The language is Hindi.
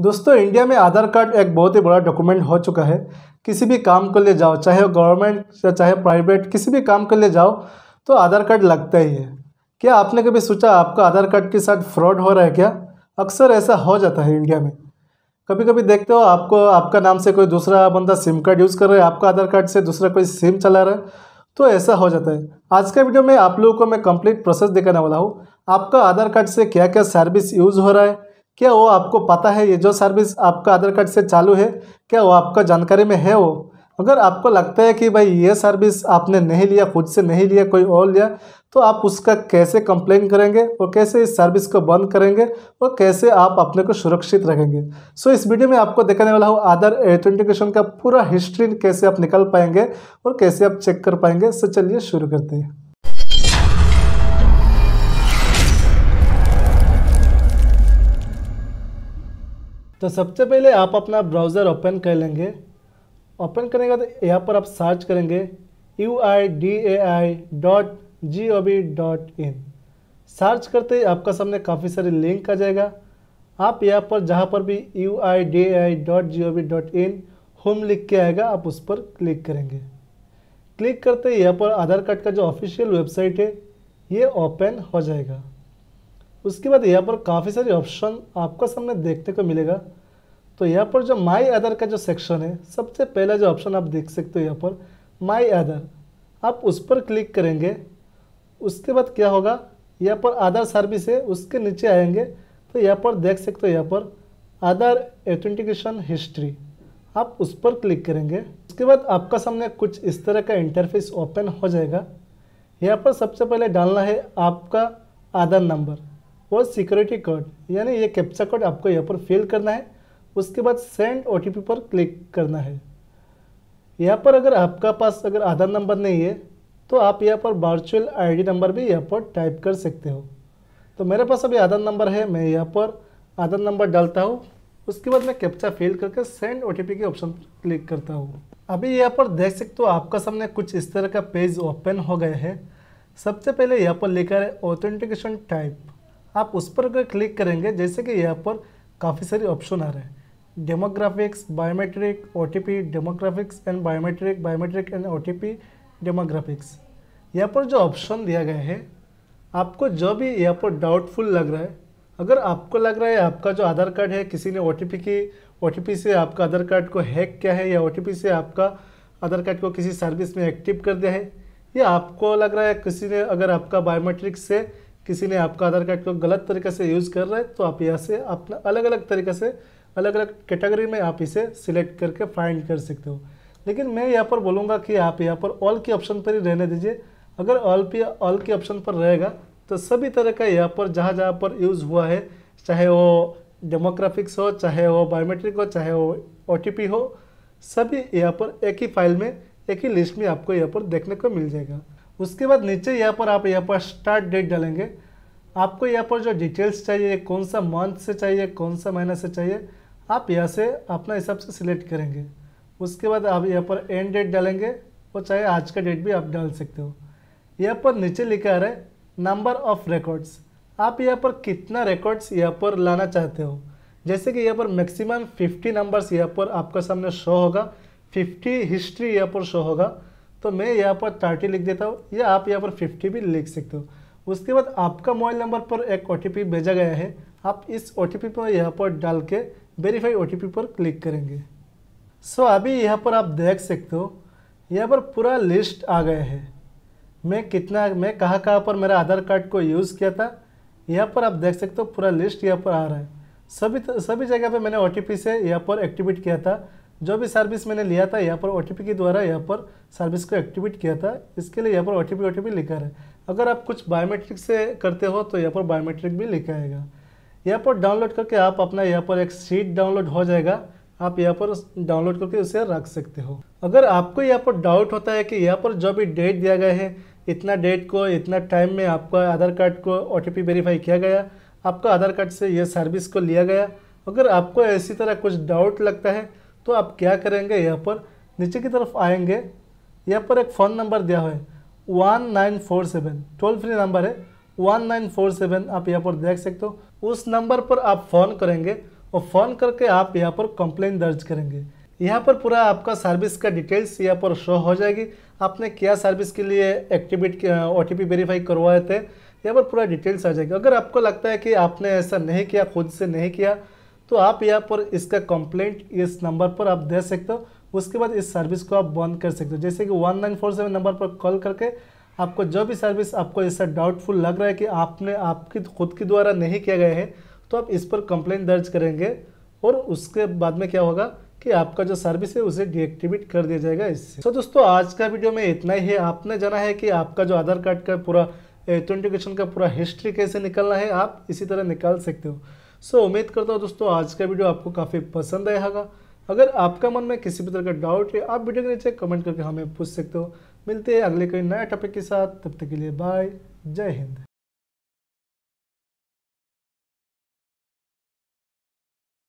दोस्तों इंडिया में आधार कार्ड एक बहुत ही बड़ा डॉक्यूमेंट हो चुका है किसी भी काम के लिए जाओ चाहे गवर्नमेंट या चाहे प्राइवेट किसी भी काम के लिए जाओ तो आधार कार्ड लगता ही है क्या आपने कभी सोचा आपका आधार कार्ड के साथ फ्रॉड हो रहा है क्या अक्सर ऐसा हो जाता है इंडिया में कभी कभी देखते हो आपको आपका नाम से कोई दूसरा बंदा सिम कार्ड यूज़ कर रहा है आपका आधार कार्ड से दूसरा कोई सिम चला रहा है तो ऐसा हो जाता है आज का वीडियो में आप लोगों को मैं कंप्लीट प्रोसेस दिखाने वाला हूँ आपका आधार कार्ड से क्या क्या सर्विस यूज़ हो रहा है क्या वो आपको पता है ये जो सर्विस आपका आधार कार्ड से चालू है क्या वो आपका जानकारी में है वो अगर आपको लगता है कि भाई ये सर्विस आपने नहीं लिया खुद से नहीं लिया कोई और लिया तो आप उसका कैसे कंप्लेन करेंगे और कैसे इस सर्विस को बंद करेंगे और कैसे आप अपने को सुरक्षित रखेंगे सो इस वीडियो में आपको दिखाने वाला हो आधार एथेंटिकेशन का पूरा हिस्ट्री कैसे आप निकल पाएंगे और कैसे आप चेक कर पाएंगे सो चलिए शुरू करते हैं तो सबसे पहले आप अपना ब्राउज़र ओपन कर लेंगे ओपन करने के बाद यहाँ पर आप सर्च करेंगे U I D A I dot G O V dot in search करते ही आपका सामने काफ़ी सारे लिंक आ जाएगा आप यहाँ पर जहाँ पर भी U I D A I dot G O V dot in home लिख के आएगा आप उस पर क्लिक करेंगे क्लिक करते ही यहाँ पर आधार कार्ड का जो ऑफिशियल वेबसाइट है ये ओपन हो जाएगा उसके बाद यहाँ पर काफ़ी सारे ऑप्शन आपको सामने देखने को मिलेगा तो यहाँ पर जो माई अदर का जो सेक्शन है सबसे पहला जो ऑप्शन आप देख सकते हो यहाँ पर माई अदर आप उस पर क्लिक करेंगे उसके बाद क्या होगा यहाँ पर आधार सर्विस है उसके नीचे आएंगे तो यहाँ पर देख सकते हो यहाँ पर आधार एथेंटिकेशन हिस्ट्री आप उस पर क्लिक करेंगे उसके बाद आपका सामने कुछ इस तरह का इंटरफेस ओपन हो जाएगा यहाँ पर सबसे पहले डालना है आपका आधार नंबर वो सिक्योरिटी कोड यानी ये कैप्चा कोड आपको यहाँ पर फिल करना है उसके बाद सेंड ओ पर क्लिक करना है यहाँ पर अगर आपका पास अगर आधार नंबर नहीं है तो आप यहाँ पर वर्चुअल आईडी नंबर भी यहाँ पर टाइप कर सकते हो तो मेरे पास अभी आधार नंबर है मैं यहाँ पर आधार नंबर डालता हूँ उसके बाद मैं कैप्चा फिल करके सेंड ओ के ऑप्शन पर क्लिक करता हूँ अभी यहाँ पर देख सकते हो आपका सामने कुछ इस तरह का पेज ओपन हो गया है सबसे पहले यहाँ पर लिखा है ऑथेंटिकेशन टाइप आप उस पर अगर क्लिक करेंगे जैसे कि यहाँ पर काफ़ी सारे ऑप्शन आ रहे हैं demographics biometric O demographics and biometric biometric and O demographics यहाँ पर जो ऑप्शन दिया गया है आपको जो भी यहाँ पर डाउटफुल लग रहा है अगर आपको लग रहा है आपका जो आधार कार्ड है किसी ने ओ की ओ से आपका आधार कार्ड को हैक किया है या ओ से आपका आधार कार्ड को किसी सर्विस में एक्टिव कर दिया है या आपको लग रहा है किसी ने अगर आपका बायोमेट्रिक से किसी ने आपका आधार कार्ड को गलत तरीके से यूज़ कर रहा है तो आप यहाँ से अपना अलग अलग तरीके से अलग अलग कैटेगरी में आप इसे सिलेक्ट करके फाइंड कर सकते हो लेकिन मैं यहाँ पर बोलूँगा कि आप यहाँ पर ऑल के ऑप्शन पर ही रहने दीजिए अगर ऑल पे ऑल के ऑप्शन पर रहेगा तो सभी तरह का यहाँ पर जहाँ जहाँ पर यूज़ हुआ है चाहे वो डेमोग्राफिक्स हो चाहे वो बायोमेट्रिक हो चाहे वो ओ हो सभी यहाँ पर एक ही फाइल में एक ही लिस्ट में आपको यहाँ पर देखने को मिल जाएगा उसके बाद नीचे यहाँ पर आप यहाँ पर स्टार्ट डेट डालेंगे आपको यहाँ पर जो डिटेल्स चाहिए कौन सा मंथ से चाहिए कौन सा महीना से चाहिए आप यहाँ से अपना हिसाब से सिलेक्ट करेंगे उसके बाद आप यहाँ पर एंड डेट डालेंगे और चाहे आज का डेट भी आप डाल सकते हो यहाँ पर नीचे लिखा है नंबर ऑफ रिकॉर्ड्स आप यहाँ पर कितना रिकॉर्ड्स यहाँ पर लाना चाहते हो जैसे कि यहाँ पर मैक्सिमम 50 नंबर्स यहाँ पर आपका सामने शो होगा 50 हिस्ट्री यहाँ पर शो होगा तो मैं यहाँ पर थर्टी लिख देता हूँ या आप यहाँ पर फिफ्टी भी लिख सकते हो उसके बाद आपका मोबाइल नंबर पर एक ओ भेजा गया है आप इस ओ टी पर यहाँ पर डाल के वेरीफाई ओ पर क्लिक करेंगे सो so, अभी यहाँ पर आप देख सकते हो यहाँ पर पूरा लिस्ट आ गया है मैं कितना मैं कहाँ कहाँ पर मेरा आधार कार्ड को यूज़ किया था यहाँ पर आप देख सकते हो पूरा लिस्ट यहाँ पर आ रहा है सभी सभी जगह पे मैंने ओ से यहाँ पर एक्टिवेट किया था जो भी सर्विस मैंने लिया था यहाँ पर ओ के द्वारा यहाँ पर सर्विस को एक्टिवेट किया था इसके लिए यहाँ पर ओ टी पी लिखा है अगर आप कुछ बायोमेट्रिक से करते हो तो यहाँ पर बायोमेट्रिक भी लिखा आएगा यहाँ पर डाउनलोड करके आप अपना यहाँ पर एक सीट डाउनलोड हो जाएगा आप यहाँ पर डाउनलोड करके उसे रख सकते हो अगर आपको यहाँ पर डाउट होता है कि यहाँ पर जो भी डेट दिया गया है इतना डेट को इतना टाइम में आपका आधार कार्ड को ओ टी वेरीफाई किया गया आपका आधार कार्ड से यह सर्विस को लिया गया अगर आपको ऐसी तरह कुछ डाउट लगता है तो आप क्या करेंगे यहाँ पर नीचे की तरफ आएंगे यहाँ पर एक फ़ोन नंबर दिया हुआ है one nine four seven toll free number है वन नाइन फोर सेवन आप यहाँ पर देख सकते हो उस नंबर पर आप फ़ोन करेंगे और फ़ोन करके आप यहाँ पर कंप्लेन दर्ज करेंगे यहाँ पर पूरा आपका सर्विस का डिटेल्स यहाँ पर शो हो जाएगी आपने क्या सर्विस के लिए एक्टिवेट ओ टी वेरीफाई करवाए थे यहाँ पर पूरा डिटेल्स आ जाएगी अगर आपको लगता है कि आपने ऐसा नहीं किया खुद से नहीं किया तो आप यहाँ पर इसका कंप्लेंट इस नंबर पर आप दे सकते हो उसके बाद इस सर्विस को आप बंद कर सकते हो जैसे कि one nine four seven number पर कॉल करके आपको जो भी सर्विस आपको ऐसा डाउटफुल लग रहा है कि आपने आपकी खुद के द्वारा नहीं किया गया है तो आप इस पर कंप्लेंट दर्ज करेंगे और उसके बाद में क्या होगा कि आपका जो सर्विस है उसे डीएक्टिवेट कर दिया जाएगा इससे तो दोस्तों आज का वीडियो में इतना ही है आपने जाना है कि आपका जो आधार कार्ड का पूरा आइडेंटिफिकेशन का पूरा हिस्ट्री कैसे निकलना है आप इसी तरह निकाल सकते हो सो so, उम्मीद करता हूँ दोस्तों आज का वीडियो आपको काफ़ी पसंद आया होगा अगर आपका मन में किसी भी तरह का डाउट है आप वीडियो के नीचे कमेंट करके हमें पूछ सकते हो मिलते हैं अगले कोई नया टॉपिक के साथ तब तक के लिए बाय जय हिंद